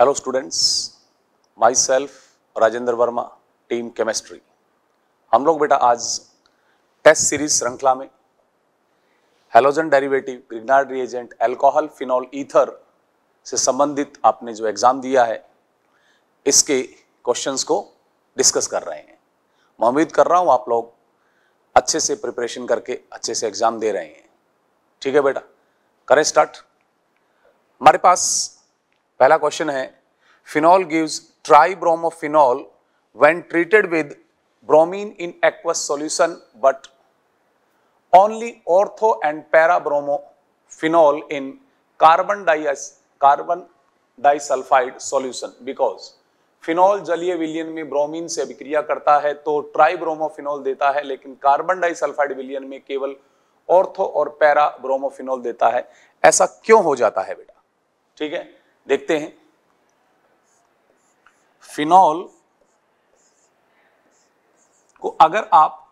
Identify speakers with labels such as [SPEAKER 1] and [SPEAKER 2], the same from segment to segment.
[SPEAKER 1] Hello students my self Rajendra Verma team chemistry हम लोग बेटा आज टेस्ट सीरीज श्रृंखला में halogen derivative Grignard reagent alcohol phenol ether से संबंधित आपने जो एग्ज़ाम दिया है इसके क्वेश्चंस को डिस्कस कर रहे हैं मैं उम्मीद कर रहा हूँ आप लोग अच्छे से प्रिपरेशन करके अच्छे से एग्ज़ाम दे रहे हैं ठीक है बेटा करें स्टार्ट हमारे पास पहला क्वेश्चन है phenol gives tri bromophenol treated treated in bromine solution but solution but only ortho and parabromophene in carbon di carbon disulfide solution phenol जलीय विलियन में ब्रोमीन से अभिक्रिया करता है तो ट्राइब्रोमोफिनॉल देता है लेकिन कार्बन डाइसल्फाइड विलियन में केवल ऑर्थो और पैरा ब्रोमोफिनॉल देता है ऐसा क्यों हो जाता है बेटा ठीक है देखते हैं फिनॉल को अगर आप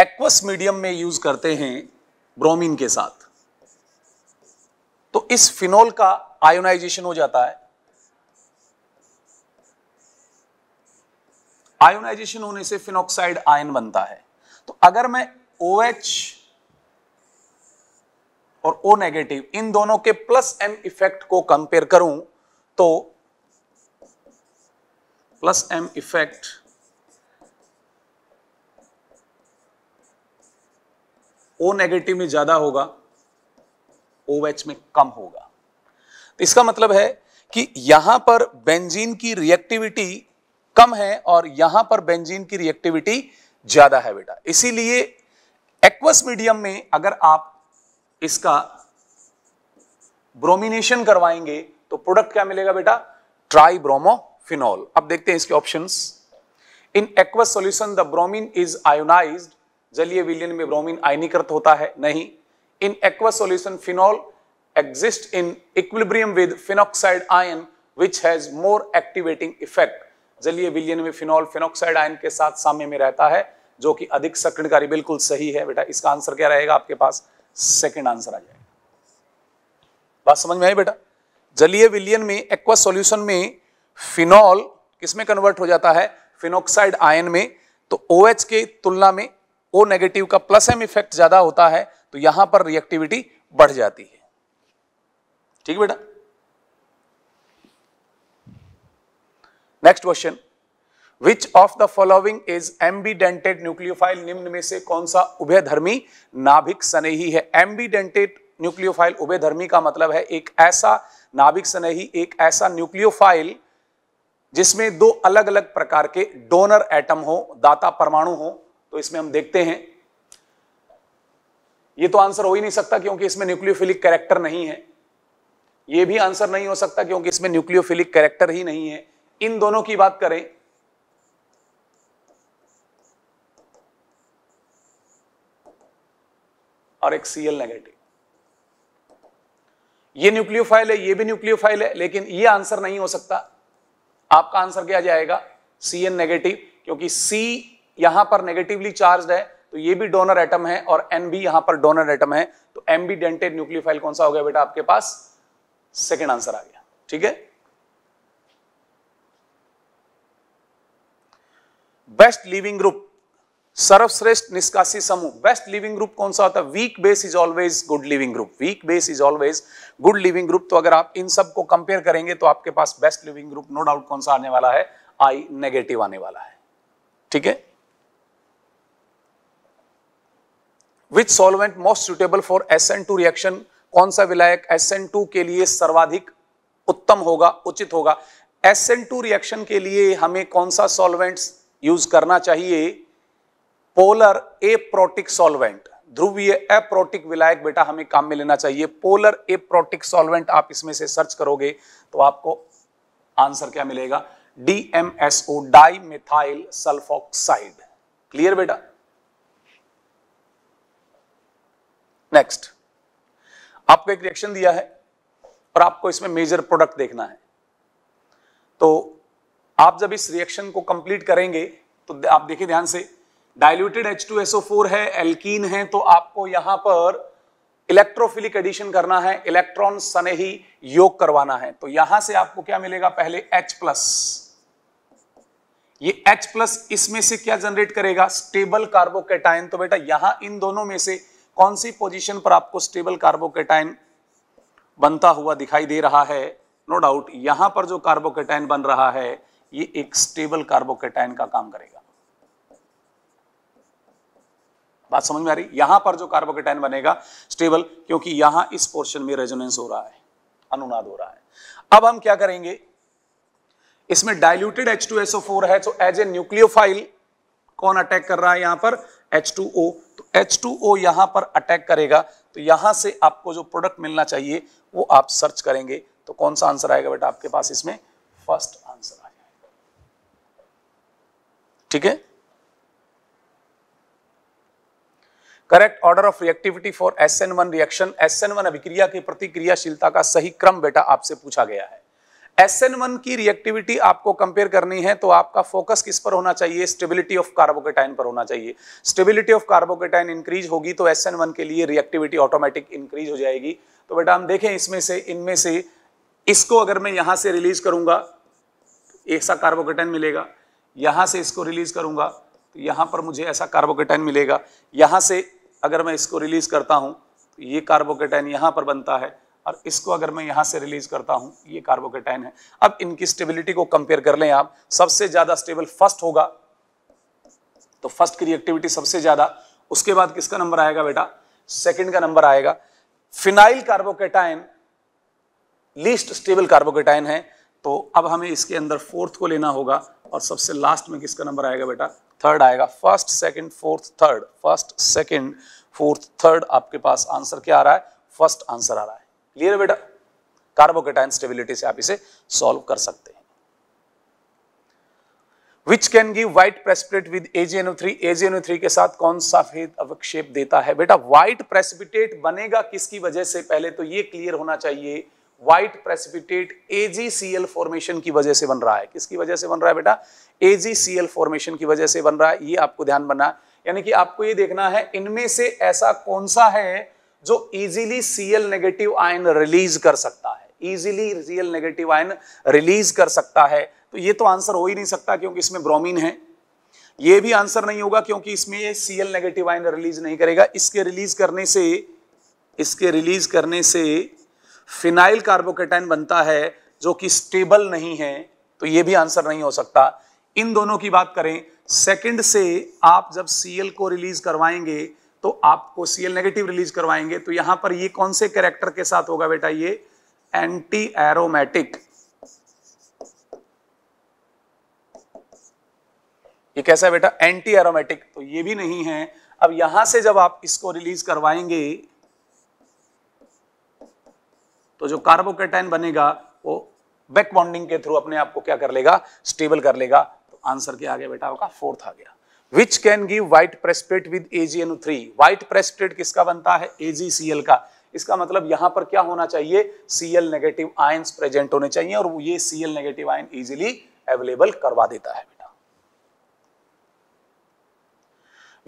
[SPEAKER 1] एक्वस मीडियम में यूज करते हैं ब्रोमीन के साथ तो इस फिनॉल का आयोनाइजेशन हो जाता है आयोनाइजेशन होने से फिनोक्साइड आयन बनता है तो अगर मैं ओ OH और ओ नेगेटिव इन दोनों के प्लस एम इफेक्ट को कंपेयर करूं तो plus M effect O negative में ज्यादा होगा ओ एच में कम होगा तो इसका मतलब है कि यहां पर बेंजीन की रिएक्टिविटी कम है और यहां पर बेंजीन की रिएक्टिविटी ज्यादा है बेटा इसीलिए एक्वस मीडियम में अगर आप इसका ब्रोमिनेशन करवाएंगे तो प्रोडक्ट क्या मिलेगा बेटा ट्राई ब्रोमोफिनॉल अब देखते हैं इसके options in aqueous solution the bromine is ionised जलीय विलियन में ब्रोमीन आयनीकृत होता है नहीं in aqueous solution phenol exist in equilibrium with phenoxide ion which has more activating effect जलीय विलियन में फिनॉल फिनॉक्साइड आयन के साथ साम्य में रहता है जो कि अधिक सक्रियकारी बिल्कुल सही है बेटा इसका आंसर क्या रहेगा आपके पास सेकेंड आंसर आ जाएगा बात समझ में आई बेटा जलीय विलियन में एक्वा सॉल्यूशन में फिनॉल किसमें कन्वर्ट हो जाता है फिनोक्साइड आयन में तो ओ OH के तुलना में ओ नेगेटिव का प्लस एम इफेक्ट ज्यादा होता है तो यहां पर रिएक्टिविटी बढ़ जाती है ठीक बेटा next question which of the following is ambidentate nucleophile निम्न में से कौन सा उभयधर्मी नाभिक सनेही है एम्बीडेंटेड न्यूक्लियोफाइल उभयधर्मी का मतलब है एक ऐसा नाभिक सनेही एक ऐसा न्यूक्लियोफाइल जिसमें दो अलग अलग प्रकार के डोनर एटम हो दाता परमाणु हो तो इसमें हम देखते हैं ये तो आंसर हो ही नहीं सकता क्योंकि इसमें न्यूक्लियोफिलिक कैरेक्टर नहीं है यह भी आंसर नहीं हो सकता क्योंकि इसमें न्यूक्लियोफिलिक कैरेक्टर ही नहीं है इन दोनों की बात करें और एक सी नेगेटिव ये न्यूक्लियोफाइल है ये भी न्यूक्लियोफाइल है लेकिन ये आंसर नहीं हो सकता आपका आंसर क्या जाएगा सी नेगेटिव क्योंकि सी यहां पर नेगेटिवली चार्ज है तो ये भी डोनर एटम है और एन भी यहां पर डोनर एटम है तो एम बी डेंटेड न्यूक्लियोफाइल कौन सा हो गया बेटा आपके पास सेकेंड आंसर आ गया ठीक है बेस्ट लिविंग ग्रुप सर्वश्रेष्ठ निष्कासी समूह बेस्ट लिविंग ग्रुप कौन सा होता है weak base is always good leaving group weak base is always good leaving group तो अगर आप इन सब को कंपेयर करेंगे तो आपके पास best leaving group no doubt कौन सा आने वाला है आई नेगेटिव आने वाला है ठीक है which solvent most suitable for S N two reaction कौन सा विलायक एस एन टू के लिए सर्वाधिक उत्तम होगा उचित होगा एस एन टू रिएक्शन के लिए हमें कौन सा सॉल्वेंट्स यूज करना चाहिए पोलर एप्रोटिक सॉल्वेंट ध्रुवीय एप्रोटिक विलायक बेटा हमें काम में लेना चाहिए पोलर एप्रोटिक सॉल्वेंट आप इसमें से सर्च करोगे तो आपको आंसर क्या मिलेगा DMSO di methyl sulphoxide clear बेटा नेक्स्ट आपको एक रिएक्शन दिया है और आपको इसमें मेजर प्रोडक्ट देखना है तो आप जब इस रिएक्शन को कंप्लीट करेंगे तो आप देखिए ध्यान से एसओ H2SO4 है एल्कीन है तो आपको यहां पर इलेक्ट्रोफिलिक एडिशन करना है इलेक्ट्रॉन सने ही योग करवाना है तो यहां से आपको क्या मिलेगा पहले H प्लस ये H प्लस इसमें से क्या जनरेट करेगा स्टेबल कार्बोकेटाइन तो बेटा यहां इन दोनों में से कौन सी पोजीशन पर आपको स्टेबल कार्बोकेटाइन बनता हुआ दिखाई दे रहा है नो डाउट यहां पर जो कार्बोकेटाइन बन रहा है ये एक स्टेबल कार्बोकेटाइन का काम करेगा बात समझ में आ रही यहां पर जो कार्बोकेटाइन बनेगा स्टेबल क्योंकि यहां इस पोर्शन में रेजोनेंस हो रहा है अनुनाद हो रहा है अब हम क्या करेंगे इसमें डायल्यूटेड H2SO4 है तो एज ए न्यूक्लियोफाइल कौन अटैक कर रहा है यहां पर H2O तो H2O यहां पर अटैक करेगा तो यहां से आपको जो प्रोडक्ट मिलना चाहिए वो आप सर्च करेंगे तो कौन सा आंसर आएगा बेटा आपके पास इसमें फर्स्ट आंसर आ जाएगा ठीक है correct order of reactivity for S N one reaction S N one अभिक्रिया की प्रतिक्रियाशीलता का सही क्रम बेटा आपसे पूछा गया है एस एन वन की रिएक्टिविटी आपको कंपेयर करनी है तो आपका फोकस किस पर होना चाहिए स्टेबिलिटी ऑफ कार्बोकेटाइन पर होना चाहिए स्टेबिलिटी ऑफ कार्बोकेटाइन इंक्रीज होगी तो एस एन वन के लिए रिएक्टिविटी ऑटोमेटिक इंक्रीज हो जाएगी तो बेटा हम देखें इसमें से इनमें से इसको अगर मैं यहां से रिलीज करूंगा ऐसा कार्बोकेटाइन मिलेगा यहां से इसको रिलीज करूंगा तो यहां पर मुझे ऐसा कार्बोकेटाइन मिलेगा यहां से अगर मैं इसको रिलीज़ करता हूँ तो ये कार्बोकेटाइन यहाँ पर बनता है और इसको अगर मैं यहाँ से रिलीज करता हूँ ये कार्बोकेटाइन है अब इनकी स्टेबिलिटी को कंपेयर कर लें आप सबसे ज़्यादा स्टेबल फर्स्ट होगा तो फर्स्ट की रिएक्टिविटी सबसे ज़्यादा उसके बाद किसका नंबर आएगा बेटा सेकेंड का नंबर आएगा phenyl carbocation least stable carbocation है तो अब हमें इसके अंदर फोर्थ को लेना होगा और सबसे लास्ट में किसका नंबर आएगा बेटा थर्ड आएगा first second fourth third first second fourth third आपके पास आंसर क्या आ रहा है फर्स्ट आंसर आ रहा है क्लियर है बेटा कार्बोकेटाइन स्टेबिलिटी से आप इसे सॉल्व कर सकते हैं which can give white precipitate with A G N O three के साथ कौन सा फेद अवक्षेप देता है बेटा व्हाइट प्रेसिपिटेट बनेगा किसकी वजह से पहले तो ये क्लियर होना चाहिए व्हाइट प्रेसिपिटेट एजीसीएल फॉर्मेशन की वजह से बन रहा है किसकी वजह से बन रहा है बेटा एजीसीएल फॉर्मेशन की वजह से बन रहा है ये आपको ध्यान बनना यानी कि आपको ये देखना है इनमें से ऐसा कौन सा है जो easily C L negative ion release कर सकता है easily C L negative ion release कर सकता है तो ये तो आंसर हो ही नहीं सकता क्योंकि इसमें ब्रोमीन है ये भी आंसर नहीं होगा क्योंकि इसमें ये सीएल नेगेटिव आयन रिलीज नहीं करेगा इसके रिलीज करने से इसके रिलीज करने से फिनाइल कार्बोकेटाइन बनता है जो कि स्टेबल नहीं है तो ये भी आंसर नहीं हो सकता इन दोनों की बात करें सेकंड से आप जब सीएल को रिलीज करवाएंगे तो आपको सीएल नेगेटिव रिलीज करवाएंगे तो यहां पर ये कौन से कैरेक्टर के साथ होगा बेटा ये एंटी एरोमेटिक ये कैसा है बेटा एंटी एरोमेटिक तो ये भी नहीं है अब यहां से जब आप इसको रिलीज करवाएंगे तो जो कार्बोकेटाइन बनेगा वो बैक बॉन्डिंग के थ्रू अपने आप को क्या कर लेगा स्टेबल कर लेगा तो आंसर क्या आ गया बेटा आपका फोर्थ आ गया which can give white precipitate with A G N three white precipitate किसका बनता है एजीसीएल का इसका मतलब यहां पर क्या होना चाहिए सीएल नेगेटिव आयन प्रेजेंट होने चाहिए और ये C L negative ion easily available करवा देता है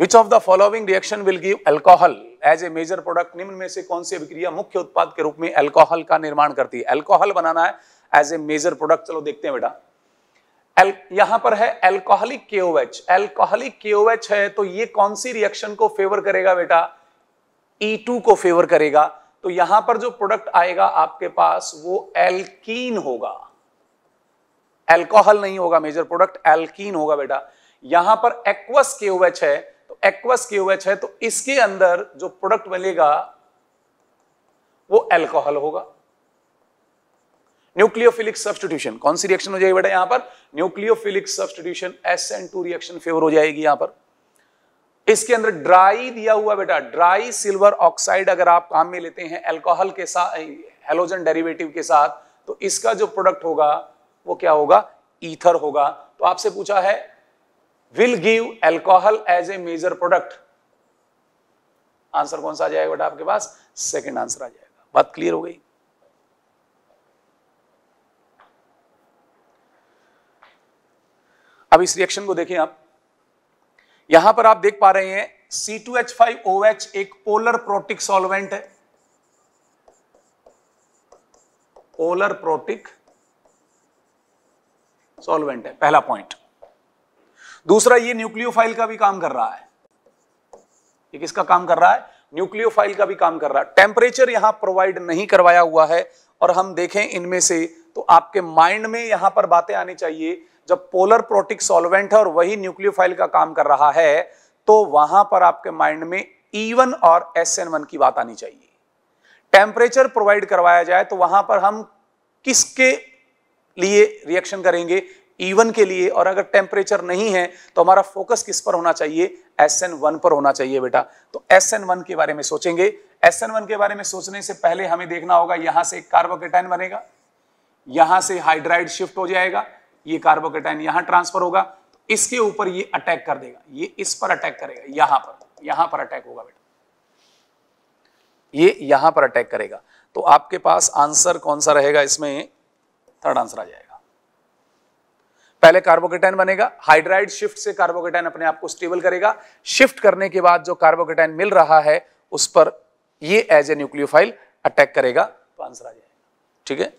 [SPEAKER 1] Which of the following reaction will give alcohol? As a major product निम्न में से कौन सी अभिक्रिया मुख्य उत्पाद के रूप में एल्कोहल का निर्माण करती है एल्कोहल बनाना है एज ए मेजर प्रोडक्ट चलो देखते हैं बेटा यहां पर है एल्कोहलिक केओएच एल्कोहलिक केओएच है तो ये कौन सी रिएक्शन को फेवर करेगा बेटा E2 को फेवर करेगा तो यहां पर जो प्रोडक्ट आएगा आपके पास वो एल्कीन होगा एल्कोहल नहीं होगा मेजर प्रोडक्ट एल्कीन होगा बेटा यहां पर एक्वस केओएच है एक्वस के ओएच है तो इसके अंदर जो प्रोडक्ट मिलेगा वो एल्कोहल होगा न्यूक्लियोफिलिक सब्सटीट्यूशन कौन सी रिएक्शन हो जाएगी बेटा यहां पर nucleophilic substitution S N two reaction favour हो जाएगी यहां पर इसके अंदर ड्राई दिया हुआ बेटा ड्राई सिल्वर ऑक्साइड अगर आप काम में लेते हैं एल्कोहल के साथ हेलोजन डेरिवेटिव के साथ तो इसका जो प्रोडक्ट होगा वो क्या होगा ईथर होगा तो आपसे पूछा है will give alcohol as a major product answer कौन सा आ जाएगा बेटा आपके पास सेकंड आंसर आ जाएगा बात क्लियर हो गई अब इस रिएक्शन को देखें आप यहां पर आप देख पा रहे हैं C2H5OH एक पोलर प्रोटिक सॉल्वेंट है पोलर प्रोटिक सॉल्वेंट है पहला पॉइंट दूसरा ये न्यूक्लियोफाइल का भी काम कर रहा है ये किसका काम कर रहा है न्यूक्लियोफाइल का भी काम कर रहा है टेम्परेचर यहां प्रोवाइड नहीं करवाया हुआ है और हम देखें इनमें से तो आपके माइंड में यहां पर बातें आनी चाहिए जब पोलर प्रोटिक सॉल्वेंट है और वही न्यूक्लियोफाइल का काम कर रहा है तो वहां पर आपके माइंड में ईवन e और एस की बात आनी चाहिए टेम्परेचर प्रोवाइड करवाया जाए तो वहां पर हम किसके लिए रिएक्शन करेंगे ईवन के लिए और अगर टेम्परेचर नहीं है तो हमारा फोकस किस पर होना चाहिए एस एन वन पर होना चाहिए बेटा तो एस एन वन के बारे में सोचेंगे एस एन वन के बारे में सोचने से पहले हमें देखना होगा यहां से कार्बोकेटाइन बनेगा यहां से हाइड्राइड शिफ्ट हो जाएगा ये कार्बोकेटाइन यहां ट्रांसफर होगा तो इसके ऊपर ये अटैक कर देगा ये इस पर अटैक करेगा यहां पर यहां पर अटैक होगा बेटा ये यहां पर अटैक करेगा तो आपके पास आंसर कौन सा रहेगा इसमें थर्ड आंसर आ जाएगा पहले कार्बोकेटाइन बनेगा हाइड्राइड शिफ्ट से कार्बोकेटाइन अपने आप को स्टेबल करेगा शिफ्ट करने के बाद जो कार्बोकेटाइन मिल रहा है उस पर ये एज ए न्यूक्लियोफाइल अटैक करेगा तो आंसर आ जाएगा ठीक है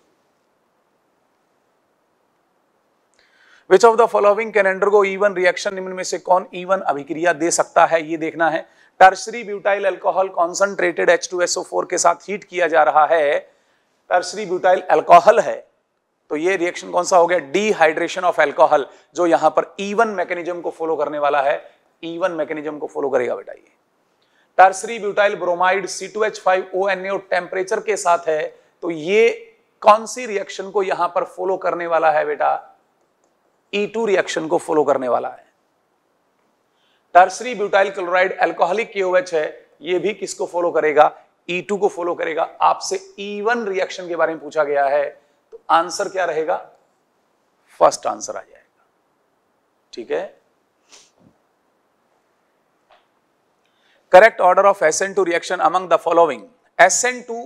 [SPEAKER 1] which of the following can undergo E one reaction निम्न में से कौन ईवन e अभिक्रिया दे सकता है ये देखना है tertiary butyl alcohol concentrated four के साथ हीट किया जा रहा है टर्सरी ब्यूटाइल एल्कोहल है तो ये रिएक्शन कौन सा हो गया डिहाइड्रेशन ऑफ एल्कोहल जो यहां पर ईवन e मैकेनिज्म को फॉलो करने वाला है इवन e मैकेनिज्म को फॉलो करेगा बेटा ये टर्सरी ब्यूटाइल ब्रोमाइड सी टेंपरेचर के साथ है तो ये कौन सी रिएक्शन को यहां पर फॉलो करने वाला है बेटा ई टू रिएक्शन को फॉलो करने वाला है tertiary butyl chloride alcoholic KOH है ये भी किसको फॉलो करेगा ई e टू को फॉलो करेगा आपसे E1 रिएक्शन के बारे में पूछा गया है आंसर क्या रहेगा फर्स्ट आंसर आ जाएगा ठीक है correct order of N two reaction among the following N two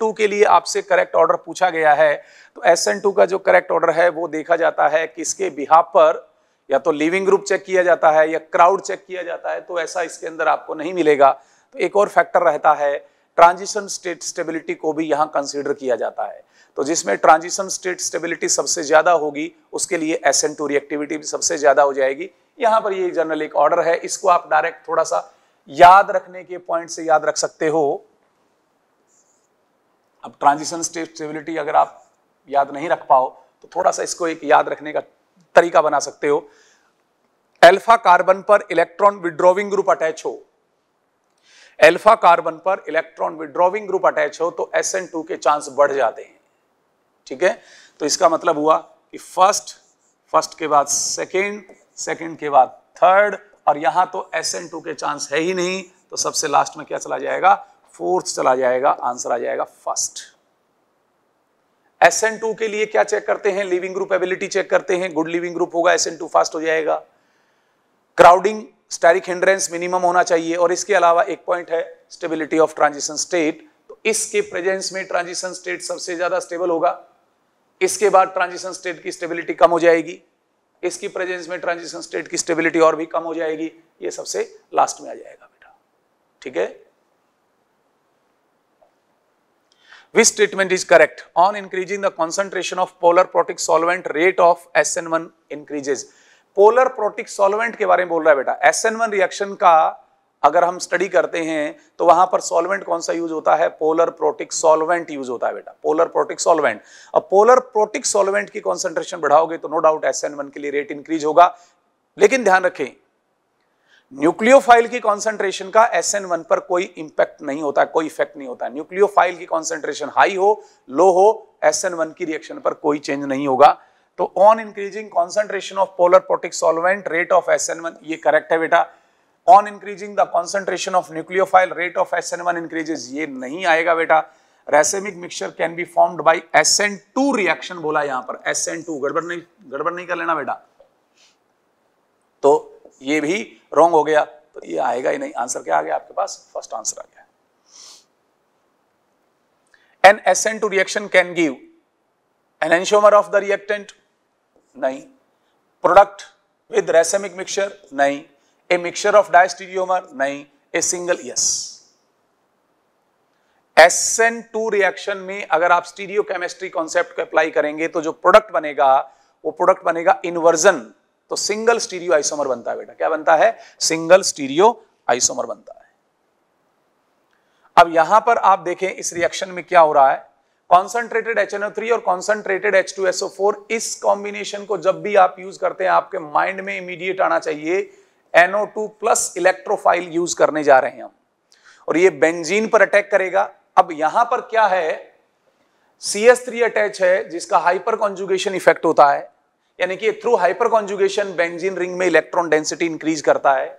[SPEAKER 1] two के लिए आपसे करेक्ट ऑर्डर पूछा गया है तो एन टू का जो करेक्ट ऑर्डर है वो देखा जाता है किसके बिहा पर या तो लिविंग ग्रुप चेक किया जाता है या क्राउड चेक किया जाता है तो ऐसा इसके अंदर आपको नहीं मिलेगा तो एक और फैक्टर रहता है ट्रांजिशन स्टेट स्टेबिलिटी को भी यहां कंसिडर किया जाता है तो जिसमें ट्रांजिशन स्टेट स्टेबिलिटी सबसे ज़्यादा होगी उसके लिए एस एन टू रिएक्टिविटी भी सबसे ज़्यादा हो जाएगी यहाँ पर ये जनरल एक ऑर्डर है इसको आप डायरेक्ट थोड़ा सा याद रखने के पॉइंट से याद रख सकते हो अब ट्रांजिशन स्टेट स्टेबिलिटी अगर आप याद नहीं रख पाओ तो थोड़ा सा इसको एक याद रखने का तरीका बना सकते हो एल्फा कार्बन पर इलेक्ट्रॉन विड्रॉविंग ग्रुप अटैच हो एल्फा कार्बन पर इलेक्ट्रॉन विड्रॉविंग ग्रुप अटैच हो तो एस के चांस बढ़ जाते हैं ठीक है तो इसका मतलब हुआ कि फर्स्ट फर्स्ट के बाद सेकेंड सेकेंड के बाद थर्ड और यहां तो एस एन टू के चांस है ही नहीं तो सबसे लास्ट में क्या चला जाएगा फोर्थ चला जाएगा आंसर आ जाएगा फर्स्ट एस एन टू के लिए क्या चेक करते हैं लिविंग ग्रुप एबिलिटी चेक करते हैं गुड लिविंग ग्रुप होगा एस एन टू फास्ट हो जाएगा क्राउडिंग स्टेरिक हिंड्रेंस मिनिमम होना चाहिए और इसके अलावा एक पॉइंट है स्टेबिलिटी ऑफ ट्रांजिशन स्टेट तो इसके प्रेजेंस में ट्रांजिशन स्टेट सबसे ज्यादा स्टेबल होगा इसके बाद ट्रांजिशन स्टेट की स्टेबिलिटी कम हो जाएगी इसकी प्रेजेंस में ट्रांजिशन स्टेट की स्टेबिलिटी और भी कम हो जाएगी ये सबसे लास्ट में आ जाएगा बेटा ठीक है this statement is correct on increasing the concentration of polar protic solvent rate of S N one increases polar protic solvent के बारे में बोल रहा है बेटा एस एन वन रिएक्शन का अगर हम स्टडी करते हैं तो वहां पर सॉल्वेंट कौन सा यूज होता है पोलर प्रोटिक सॉल्वेंट यूज होता है बेटा पोलर प्रोटिक सॉल्वेंट अब पोलर प्रोटिक सॉल्वेंट की कॉन्सेंट्रेशन बढ़ाओगे तो no doubt S N one के लिए रेट इंक्रीज होगा लेकिन ध्यान रखें न्यूक्लियोफाइल की कॉन्सेंट्रेशन का एस एन वन पर कोई इंपैक्ट नहीं होता कोई इफेक्ट नहीं होता न्यूक्लियोफाइल की कॉन्सेंट्रेशन हाई हो लो हो एस एन वन की रिएक्शन पर कोई चेंज नहीं होगा तो on increasing concentration of polar protic solvent rate of S N one ये करेक्ट है बेटा on increasing the concentration of nucleophile rate of S N one increases ये नहीं आएगा बेटा racemic mixture can be form by S N two reaction बोला यहां पर एस एन टू गड़बड़ नहीं गड़बड़ नहीं कर लेना बेटा तो ये भी रॉन्ग हो गया तो ये आएगा ही नहीं आंसर क्या आ गया आपके पास फर्स्ट आंसर आ गया an S N two reaction can give an enantiomer of the reactant नहीं प्रोडक्ट विद रेसेमिक मिक्सचर नहीं ए मिक्सचर ऑफ डायस्टीरियोमर नहीं a single yes S N two reaction में अगर आप स्टीरियो केमिस्ट्री कॉन्सेप्ट को apply करेंगे तो जो प्रोडक्ट बनेगा वो प्रोडक्ट बनेगा इन्वर्जन तो सिंगल स्टीरियो आइसोमर बनता है बेटा क्या बनता है सिंगल स्टीरियो आइसोमर बनता है अब यहां पर आप देखें इस रिएक्शन में क्या हो रहा है कॉन्सेंट्रेटेड HNO3 और कॉन्सेंट्रेटेड H2SO4 इस कॉम्बिनेशन को जब भी आप यूज करते हैं आपके माइंड में इमीडिएट आना चाहिए टू प्लस इलेक्ट्रोफाइल यूज करने जा रहे हैं हम और ये बेंजीन पर अटैक करेगा अब यहां पर क्या है सी एस थ्री अटैच है जिसका हाइपर कॉन्जुगेशन इफेक्ट होता है यानी कि through hyper conjugation benzene ring में इलेक्ट्रॉन डेंसिटी इंक्रीज करता है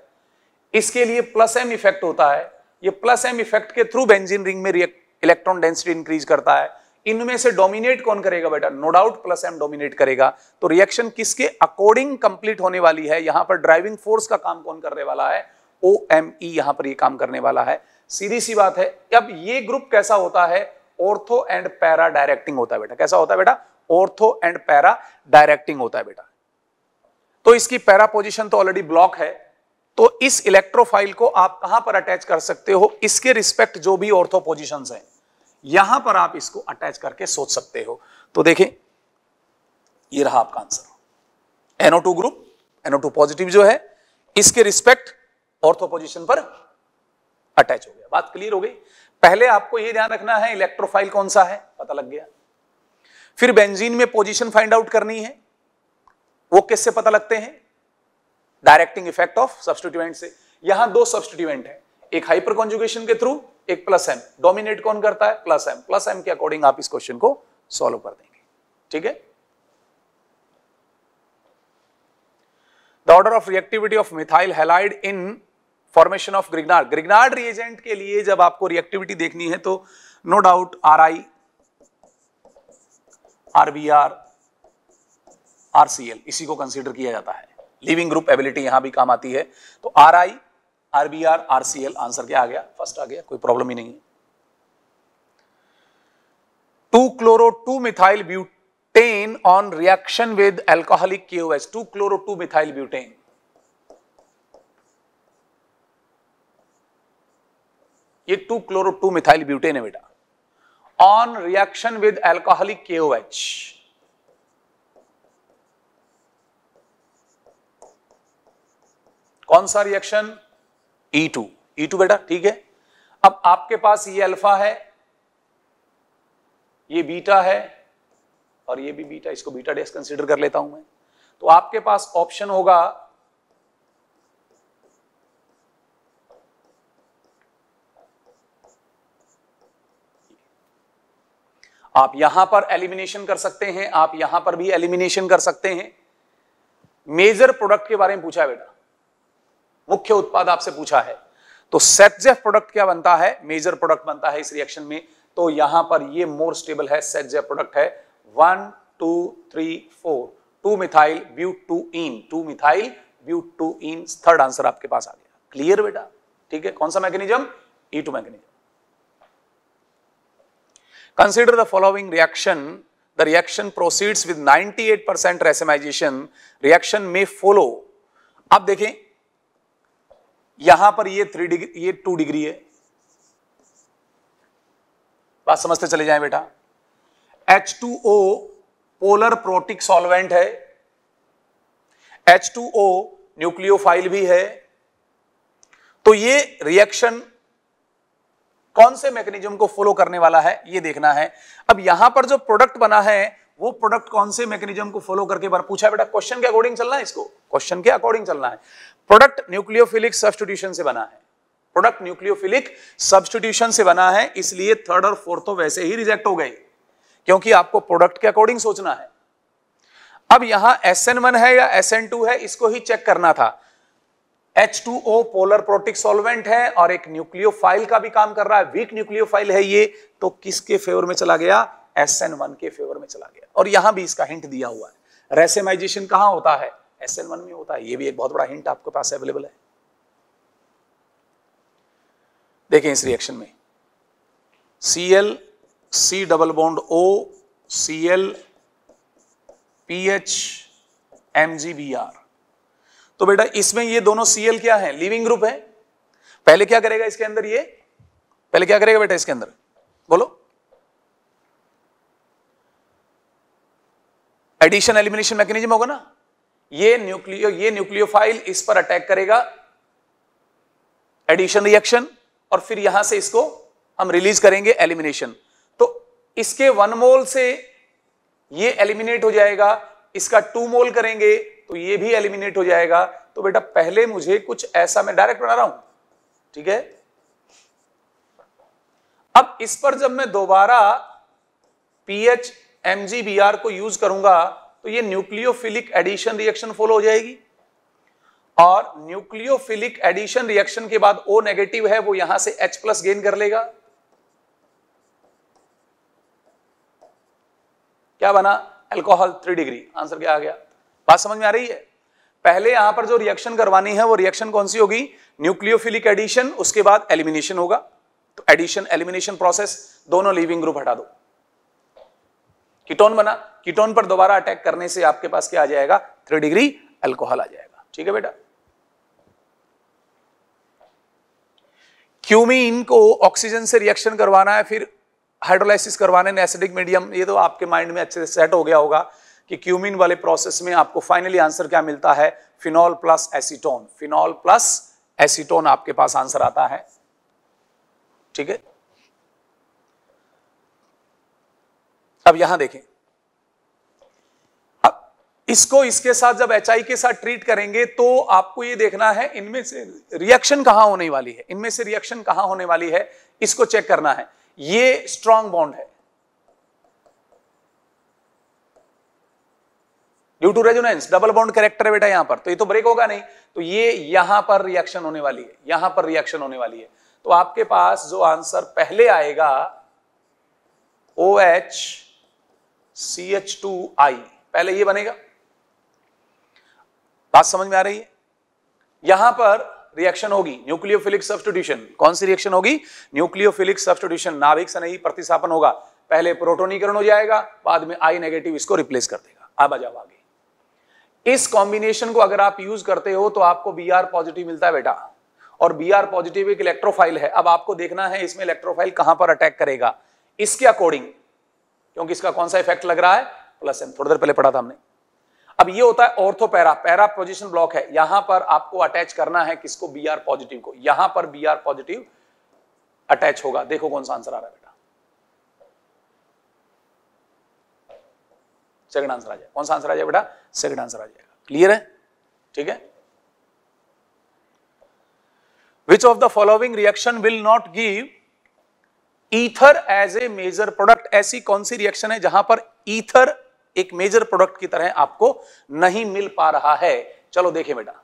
[SPEAKER 1] इसके लिए प्लस एम इफेक्ट होता है ये प्लस एम इफेक्ट के थ्रू बेंजीन रिंग में इलेक्ट्रॉन डेंसिटी इंक्रीज करता है इनमें से डोमिनेट कौन करेगा बेटा no doubt plus M dominate करेगा तो रिएक्शन किसके अकॉर्डिंग कंप्लीट होने वाली है यहां पर ड्राइविंग फोर्स का काम कौन करने वाला है ओ एम ई e यहां पर ये काम करने वाला है सीधी सी बात है अब ये ग्रुप कैसा होता है ऑर्थो एंड पैरा डायरेक्टिंग होता है बेटा कैसा होता है बेटा ऑर्थो एंड पैरा डायरेक्टिंग होता है बेटा तो इसकी पैरा पोजिशन तो ऑलरेडी ब्लॉक है तो इस इलेक्ट्रोफाइल को आप कहां पर अटैच कर सकते हो इसके रिस्पेक्ट जो भी ऑर्थो पोजिशन है यहां पर आप इसको अटैच करके सोच सकते हो तो देखें ये रहा आपका answer NO two group two positive जो है इसके रिस्पेक्ट ऑर्थो पोजिशन पर अटैच हो गया बात क्लियर हो गई पहले आपको यह ध्यान रखना है इलेक्ट्रोफाइल कौन सा है पता लग गया फिर बेंजीन में पोजीशन फाइंड आउट करनी है वो किससे पता लगते हैं डायरेक्टिंग इफेक्ट ऑफ सब्सटीट्यूएंट से यहां दो सब्सटीट्यूएंट है एक हाइपर कॉन्जुगेशन के थ्रू एक प्लस एम डोमिनेट कौन करता है प्लस एम प्लस एम के अकॉर्डिंग आप इस क्वेश्चन को सॉल्व कर देंगे ठीक है the order of reactivity of methyl halide in formation of Grignard Grignard reagent के लिए जब आपको रिएक्टिविटी देखनी है तो no doubt R I R B R RCL इसी को कंसिडर किया जाता है लिविंग ग्रुप एबिलिटी यहां भी काम आती है तो R I RBR B R R C L answer क्या आ गया फर्स्ट आ गया कोई प्रॉब्लम ही नहीं two chloro two methyl butane on reaction with alcoholic KOS two chloro two methyl butane ये two chloro two methyl butane है बेटा on reaction with alcoholic KOH कौन सा रिएक्शन E2, टू e बेटा ठीक है अब आपके पास ये अल्फा है ये बीटा है और ये भी बीटा इसको बीटा डेस कंसीडर कर लेता हूं मैं तो आपके पास ऑप्शन होगा आप यहां पर एलिमिनेशन कर सकते हैं आप यहां पर भी एलिमिनेशन कर सकते हैं मेजर प्रोडक्ट के बारे में पूछा है बेटा मुख्य उत्पाद आपसे पूछा है तो सेटजेफ प्रोडक्ट क्या बनता है मेजर प्रोडक्ट बनता है इस रिएक्शन में तो यहां पर ये मोर स्टेबल है सेटजेफ प्रोडक्ट है one two three four two methyl but two ene two methyl but two ene third answer आपके पास आ गया क्लियर बेटा ठीक है कौन सा mechanism E two mechanism consider the following reaction the reaction proceeds with 98% eight percent racemization reaction में फॉलो आप देखें यहां पर ये थ्री डिग्री ये टू डिग्री है बात समझते चले जाए बेटा H two O polar protic solvent है एच टू ओ न्यूक्लियोफाइल भी है तो ये रिएक्शन कौन से मैकेनिज्म को फॉलो करने वाला है ये देखना है अब यहां पर जो प्रोडक्ट बना है वो प्रोडक्ट कौन से मैकेनिज्म को फॉलो करके बार पूछा बेटा क्वेश्चन के अकॉर्डिंग चलना है इसको क्वेश्चन के अकॉर्डिंग चलना है प्रोडक्ट न्यूक्लियोफिलिक सब्सटीट्यूशन से बना है प्रोडक्ट न्यूक्लियोफिलिक सब्सटीट्यूशन से बना है इसलिए थर्ड और फोर्थ तो वैसे ही रिजेक्ट हो गए क्योंकि आपको प्रोडक्ट के अकॉर्डिंग सोचना है अब यहां एस है या एस है इसको ही चेक करना था H2O पोलर प्रोटिक सॉल्वेंट है और एक न्यूक्लियोफाइल का भी काम कर रहा है वीक न्यूक्लियोफाइल है ये तो किसके फेवर में चला गया एस एन वन के फेवर में चला गया और यहां भी इसका हिंट दिया हुआ है रेसेमाइजेशन कहां होता है एस एन वन में होता है यह भी एक बहुत बड़ा हिंट आपके पास अवेलेबल है देखें इस रिएक्शन में C L C double bond O C L P H M G B R तो बेटा इसमें ये दोनों सीएल क्या है लिविंग ग्रुप है पहले क्या करेगा इसके अंदर ये पहले क्या करेगा बेटा इसके अंदर बोलो एडिशन एलिमिनेशन मैकेनिज्म होगा ना ये न्यूक्लियो ये न्यूक्लियोफाइल इस पर अटैक करेगा एडिशन रिएक्शन और फिर यहां से इसको हम रिलीज करेंगे एलिमिनेशन तो इसके वन मोल से ये एलिमिनेट हो जाएगा इसका टू मोल करेंगे तो ये भी एलिमिनेट हो जाएगा तो बेटा पहले मुझे कुछ ऐसा मैं डायरेक्ट बना रहा हूं ठीक है अब इस पर जब मैं दोबारा पीएच एम को यूज करूंगा तो ये न्यूक्लियोफिलिक एडिशन रिएक्शन फॉलो हो जाएगी और न्यूक्लियोफिलिक एडिशन रिएक्शन के बाद ओ नेगेटिव है वो यहां से एच प्लस गेन कर लेगा क्या बना एल्कोहल थ्री डिग्री आंसर क्या आ गया बात समझ में आ रही है पहले यहां पर जो रिएक्शन करवानी है वो रिएक्शन कौन सी होगी न्यूक्लियोफिलिक एडिशन उसके बाद एलिमिनेशन होगा तो एडिशन एलिमिनेशन प्रोसेस दोनों लिविंग ग्रुप हटा दो कीटोन बना कीटोन पर दोबारा अटैक करने से आपके पास क्या आ जाएगा थ्री डिग्री अल्कोहल आ जाएगा ठीक है बेटा क्यूमीन को ऑक्सीजन से रिएक्शन करवाना है फिर हाइड्रोलाइसिस करवाने ने एसिडिक मीडियम ये तो आपके माइंड में अच्छे से सेट हो गया होगा कि क्यूमिन वाले प्रोसेस में आपको फाइनली आंसर क्या मिलता है phenol plus acetone phenol plus acetone आपके पास आंसर आता है ठीक है अब यहां देखें अब इसको इसके साथ जब एच के साथ ट्रीट करेंगे तो आपको यह देखना है इनमें से रिएक्शन कहां होने वाली है इनमें से रिएक्शन कहां होने वाली है इसको चेक करना है ये स्ट्रांग बॉन्ड है due to resonance double bond character है बेटा यहां पर तो ये तो ब्रेक होगा नहीं तो ये यहां पर रिएक्शन होने वाली है यहां पर रिएक्शन होने वाली है तो आपके पास जो आंसर पहले आएगा O OH, H C H two I पहले ये बनेगा बात समझ में आ रही है यहां पर रिएक्शन होगी न्यूक्लियोफिलिक सब्सटीट्यूशन कौन सी रिएक्शन होगी न्यूक्लियोफिलिक सब्सटीट्यूशन नाभिक से नहीं प्रतिस्थापन होगा पहले प्रोटोनीकरण हो जाएगा बाद में आई नेगेटिव इसको रिप्लेस कर देगा अब आ जाओ आगे इस कॉम्बिनेशन को अगर आप यूज करते हो तो आपको बी आर पॉजिटिव मिलता है बेटा और बी आर पॉजिटिव एक इलेक्ट्रोफाइल है अब आपको देखना है इसमें इलेक्ट्रोफाइल कहां पर अटैक करेगा इसके अकॉर्डिंग क्योंकि इसका कौन सा इफेक्ट लग रहा है प्लस एम थोड़ी देर पहले पढ़ा था हमने अब ये होता है ortho para para position block है यहां पर आपको अटैच करना है किसको बी आर पॉजिटिव को यहां पर बी आर पॉजिटिव अटैच होगा देखो कौन सा आंसर आ रहा है बेटा सेकंड आंसर आ जाए कौन सा आंसर आ जाए बेटा सेकंड आंसर आ जाएगा क्लियर है ठीक है which of the following reaction will not give ether as a major product ऐसी कौन सी रिएक्शन है जहां पर ईथर एक मेजर प्रोडक्ट की तरह आपको नहीं मिल पा रहा है चलो देखिए बेटा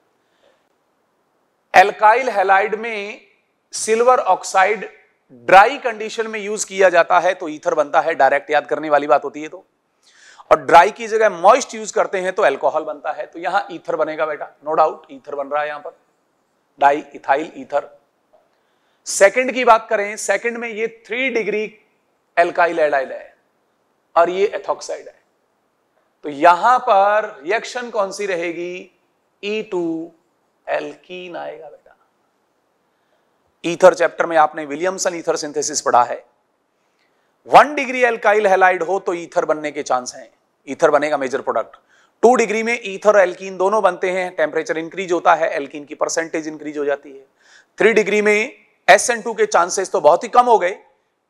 [SPEAKER 1] एल्काइल हेलाइड में सिल्वर ऑक्साइड ड्राई कंडीशन में यूज किया जाता है तो ईथर बनता है डायरेक्ट याद करने वाली बात होती है तो और ड्राई की जगह मॉइस्ट यूज करते हैं तो एल्कोहल बनता है तो यहां ईथर बनेगा बेटा नो डाउट ईथर बन रहा है यहां पर डाई इथाइल ईथर सेकंड की बात करें सेकंड में ये थ्री डिग्री एल्काइल एडाइल है और ये एथॉक्साइड है तो यहां पर रिएक्शन कौन सी रहेगी E2 टू एल्कीन आएगा बेटा ईथर चैप्टर में आपने विलियमसन ईथर सिंथेसिस पढ़ा है वन डिग्री एल्काइल हेलाइड हो तो ईथर बनने के चांस हैं ईथर बनेगा मेजर प्रोडक्ट टू डिग्री में ईथर और एल्कीन दोनों बनते हैं टेम्परेचर इंक्रीज होता है एल्कीन की परसेंटेज इंक्रीज हो जाती है थ्री डिग्री में एस एन टू के चांसेस तो बहुत ही कम हो गए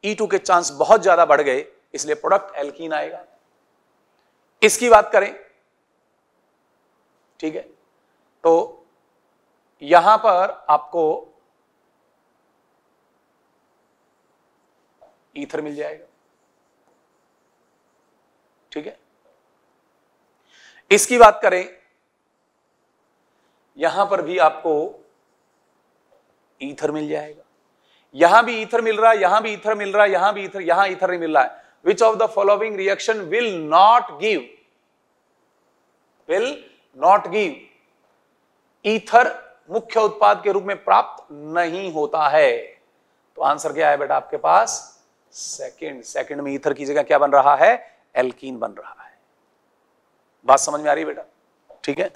[SPEAKER 1] ई e टू के चांस बहुत ज्यादा बढ़ गए इसलिए प्रोडक्ट एल्कीन आएगा इसकी बात करें ठीक है तो यहां पर आपको ईथर मिल जाएगा ठीक है इसकी बात करें यहां पर भी आपको ईथर मिल जाएगा यहां भी ईथर मिल रहा है यहां भी ईथर मिल रहा है यहां भी ईथर यहां ईथर नहीं मिल रहा है which of the following reaction will not give will not give ether मुख्य उत्पाद के रूप में प्राप्त नहीं होता है तो आंसर क्या है बेटा आपके पास सेकंड सेकंड में ईथर की जगह क्या बन रहा है एल्कीन बन रहा है बात समझ में आ रही है बेटा ठीक है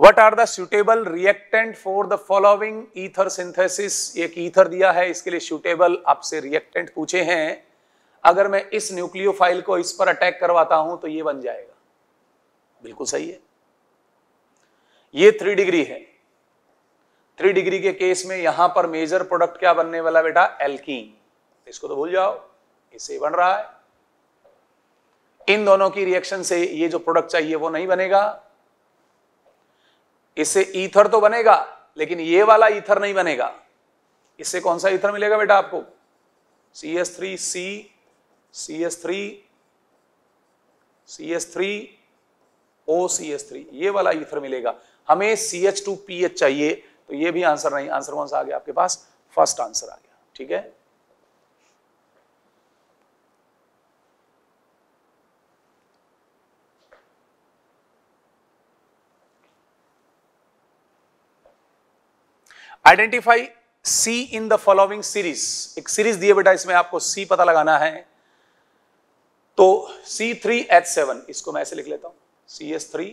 [SPEAKER 1] what are suitable reactant for the following ether synthesis एक ईथर दिया है इसके लिए सुटेबल आपसे रिएक्टेंट पूछे हैं अगर मैं इस न्यूक्लियोफाइल को इस पर अटैक करवाता हूं तो ये बन जाएगा बिल्कुल सही है ये थ्री डिग्री है थ्री डिग्री के केस में यहां पर मेजर प्रोडक्ट क्या बनने वाला बेटा एल्कीन इसको तो भूल जाओ इसे बन रहा है इन दोनों की रिएक्शन से ये जो प्रोडक्ट चाहिए वो नहीं बनेगा इससे ईथर तो बनेगा लेकिन ये वाला ईथर नहीं बनेगा इससे कौन सा ईथर मिलेगा बेटा आपको C S three C C S three C S three O C S three ये वाला ईथर मिलेगा हमें C H two P H चाहिए तो ये भी आंसर नहीं आंसर कौन सा आ गया आपके पास फर्स्ट आंसर आ गया ठीक है identify C in the following series एक सीरीज दिए बेटा इसमें आपको सी पता लगाना है तो सी थ्री एच सेवन इसको मैं ऐसे लिख लेता हूं C S three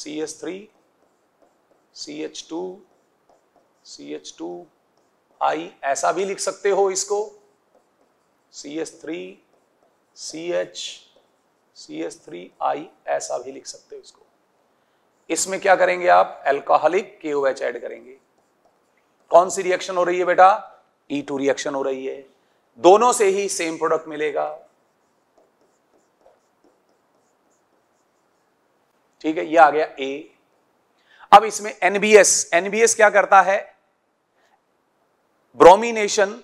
[SPEAKER 1] C S three C H two C H two I ऐसा भी लिख सकते हो इसको C S three C H C S three I ऐसा भी लिख सकते हो इसको इसमें क्या करेंगे आप एल्कोहलिक के ओ एच एड करेंगे कौन सी रिएक्शन हो रही है बेटा ई टू रिएक्शन हो रही है दोनों से ही सेम प्रोडक्ट मिलेगा ठीक है ये आ गया ए अब इसमें एनबीएस एनबीएस क्या करता है ब्रोमिनेशन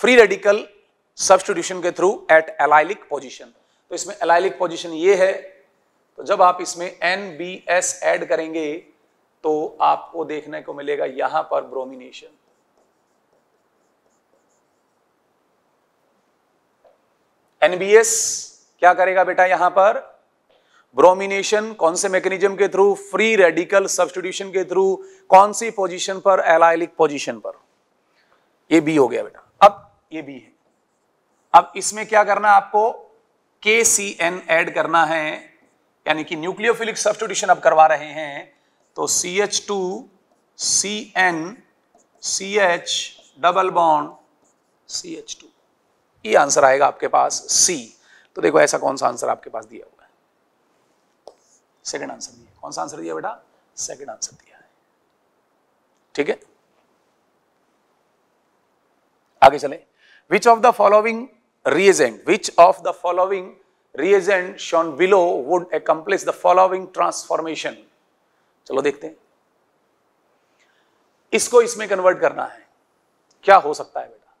[SPEAKER 1] फ्री रेडिकल सब्सटीट्यूशन के थ्रू एट एलाइलिक पोजीशन तो इसमें एलाइलिक पोजीशन ये है तो जब आप इसमें एन बी एस एड करेंगे तो आपको देखने को मिलेगा यहां पर ब्रोमिनेशन एनबीएस क्या करेगा बेटा यहां पर ब्रोमिनेशन कौन से मैकेनिज्म के थ्रू फ्री रेडिकल सब्सटीट्यूशन के थ्रू कौन सी पोजीशन पर एलाइलिक पोजीशन पर ये बी हो गया बेटा अब ये बी है अब इसमें क्या करना आपको के सी एन एड करना है यानी कि न्यूक्लियोफिलिक सब्सटीट्यूशन अब करवा रहे हैं तो C H two C N C H double bond C H two ये आंसर आएगा आपके पास सी तो देखो ऐसा कौन सा आंसर आपके पास दिया हुआ है सेकंड आंसर दिया कौन सा आंसर दिया बेटा सेकंड आंसर दिया है ठीक है आगे चले which of the following reagent which of the following reagent shown below would accomplish the following transformation. चलो देखते हैं इसको इसमें कन्वर्ट करना है क्या हो सकता है बेटा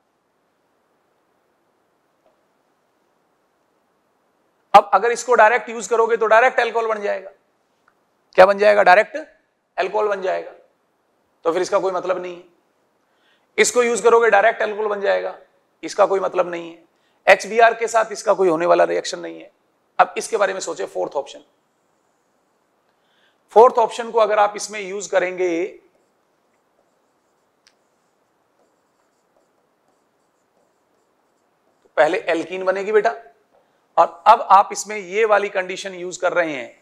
[SPEAKER 1] अब अगर इसको डायरेक्ट यूज करोगे तो डायरेक्ट एल्कोहल बन जाएगा क्या बन जाएगा डायरेक्ट एल्कोहल बन जाएगा तो फिर इसका कोई मतलब नहीं है इसको यूज करोगे डायरेक्ट एल्कोहल बन जाएगा इसका कोई मतलब नहीं है एच के साथ इसका कोई होने वाला रिएक्शन नहीं है अब इसके बारे में सोचे फोर्थ ऑप्शन फोर्थ ऑप्शन को अगर आप इसमें यूज करेंगे तो पहले एल्कीन बनेगी बेटा और अब आप इसमें ये वाली कंडीशन यूज कर रहे हैं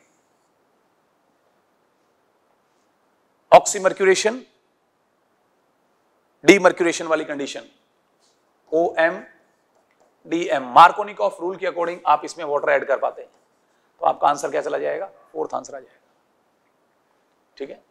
[SPEAKER 1] ऑक्सीमर्क्यूरेशन मर्क्यूरेशन वाली condition O M DM of rule के अकॉर्डिंग आप इसमें वाटर ऐड कर पाते हैं तो आपका आंसर क्या चला जाएगा फोर्थ आंसर आ जाएगा ठीक है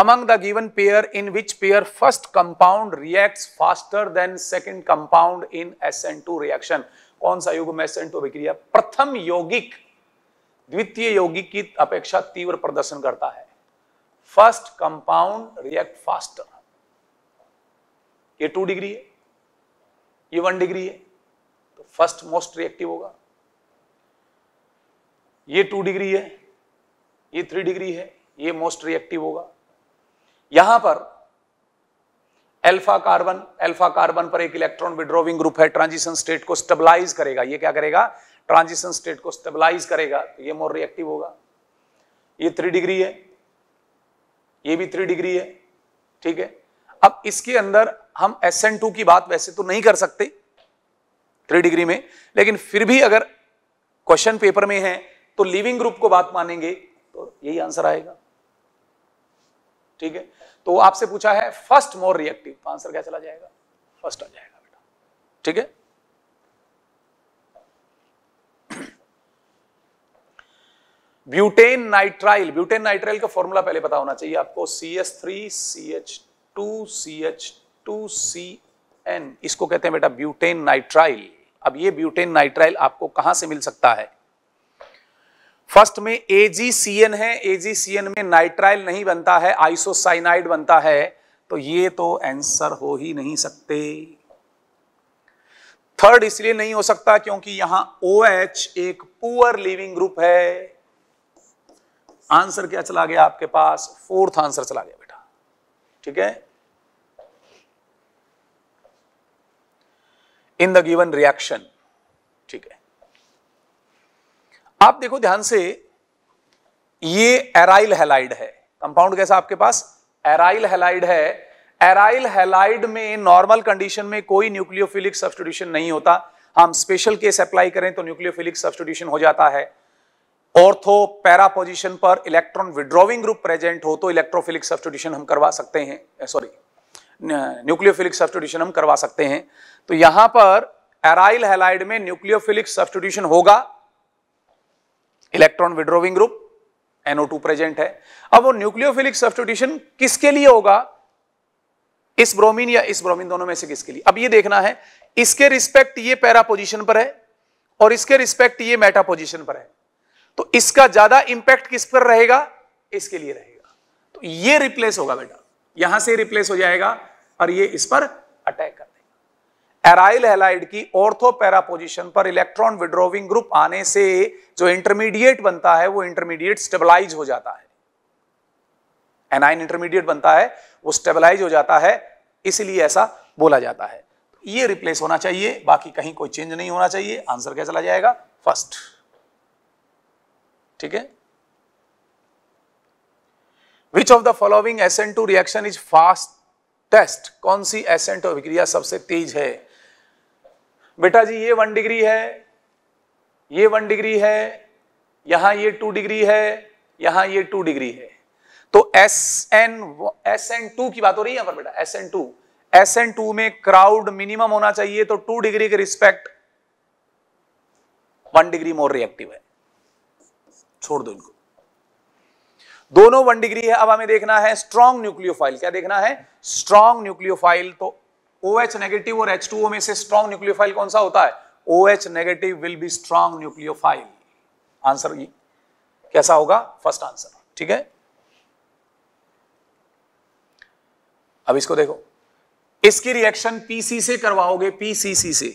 [SPEAKER 1] among the given pair in which pair first compound first faster than faster compound in S N two reaction कौन सा युग में एस एन टू विक्रिया प्रथम यौगिक द्वितीय यौगिक की अपेक्षा तीव्र प्रदर्शन करता है फर्स्ट कंपाउंड रिएक्ट फास्टर ये टू डिग्री है ये वन डिग्री है तो फर्स्ट मोस्ट रिएक्टिव होगा ये टू डिग्री है ये थ्री डिग्री है ये मोस्ट रिएक्टिव होगा यहां पर अल्फा कार्बन अल्फा कार्बन पर एक इलेक्ट्रॉन विड्रोविंग ग्रुप है ट्रांजिशन स्टेट को स्टेबलाइज करेगा ये क्या करेगा ट्रांजिशन स्टेट को स्टेबलाइज करेगा तो ये मोर रिएक्टिव होगा ये थ्री डिग्री है ये भी थ्री डिग्री है ठीक है अब इसके अंदर हम एस एन टू की बात वैसे तो नहीं कर सकते थ्री डिग्री में लेकिन फिर भी अगर क्वेश्चन पेपर में है तो लिविंग ग्रुप को बात मानेंगे तो यही आंसर आएगा ठीक है तो आपसे पूछा है फर्स्ट मोर रिएक्टिव आंसर क्या चला जाएगा फर्स्ट आ जाएगा बेटा ठीक है ब्यूटेन नाइट्राइल ब्यूटेन नाइट्राइल का फॉर्मूला पहले पता होना चाहिए आपको C S three C H two C H two C N इसको कहते हैं बेटा ब्यूटेन नाइट्राइल अब ये ब्यूटेन नाइट्राइल आपको कहां से मिल सकता है फर्स्ट में एजीसीएन है एजीसीएन में नाइट्राइल नहीं बनता है आइसोसाइनाइड बनता है तो ये तो आंसर हो ही नहीं सकते थर्ड इसलिए नहीं हो सकता क्योंकि यहां ओ OH एक पुअर लिविंग ग्रुप है आंसर क्या चला गया आपके पास फोर्थ आंसर चला गया बेटा ठीक है इन द गिवन रिएक्शन ठीक है आप देखो ध्यान से ये एराइल हेलाइड है कंपाउंड कैसा आपके पास एराइल हेलाइड है एराइल हेलाइड में नॉर्मल कंडीशन में कोई न्यूक्लियोफिलिक सब्सटीट्यूशन नहीं होता हम स्पेशल केस अप्लाई करें तो न्यूक्लियोफिलिक सब्सटीट्यूशन हो जाता है ऑर्थो पैरा पोजिशन पर इलेक्ट्रॉन विड्रॉविंग ग्रुप प्रेजेंट हो तो इलेक्ट्रोफिलिक सब्सटीट्यूशन हम करवा सकते हैं सॉरी eh, न्यूक्लियोफिलिक सब्सटीट्यूशन हम करवा सकते हैं तो यहां पर एराइल हेलाइड में न्यूक्लियोफिलिक सब्सटीट्यूशन होगा electron withdrawing group NO2 present है अब वो न्यूक्लियोफिलिक सब्सटीट्यूशन किसके लिए होगा इस ब्रोमीन या इस ब्रोमीन दोनों में से किसके लिए अब ये देखना है इसके रिस्पेक्ट ये पैरा पोजीशन पर है और इसके रिस्पेक्ट ये मेटा पोजीशन पर है तो इसका ज्यादा इंपैक्ट किस पर रहेगा इसके लिए रहेगा तो ये रिप्लेस होगा बेटा यहां से रिप्लेस हो जाएगा और ये इस पर अटैक कर देगा एराइल हेलाइड की ऑर्थोपैरा पोजिशन पर इलेक्ट्रॉन विड्रोविंग ग्रुप आने से जो इंटरमीडिएट बनता है वो इंटरमीडिएट स्टेबलाइज हो जाता है एनाइन इंटरमीडिएट बनता है वो स्टेबलाइज हो जाता है इसलिए ऐसा बोला जाता है ये रिप्लेस होना चाहिए बाकी कहीं कोई चेंज नहीं होना चाहिए आंसर क्या चला जाएगा फर्स्ट ठीक है which of the following S N two reaction is fastest कौन सी एसेंट अभिक्रिया सबसे तेज है बेटा जी ये वन डिग्री है ये वन डिग्री है यहां ये टू डिग्री है यहां ये टू डिग्री है तो S N S N two की बात हो रही है पर बेटा S N two S N two में क्राउड मिनिमम होना चाहिए तो टू डिग्री के respect one degree more reactive है छोड़ दो इनको दोनों वन डिग्री है अब हमें देखना है स्ट्रॉन्ग न्यूक्लियोफाइल क्या देखना है स्ट्रॉन्ग न्यूक्लियोफाइल तो ओ OH नेगेटिव और एच में से स्ट्रॉन्ग न्यूक्लियोफाइल कौन सा होता है O H negative will be strong nucleophile answer कैसा होगा फर्स्ट आंसर ठीक है अब इसको देखो इसकी रिएक्शन पीसी से करवाओगे पीसीसी से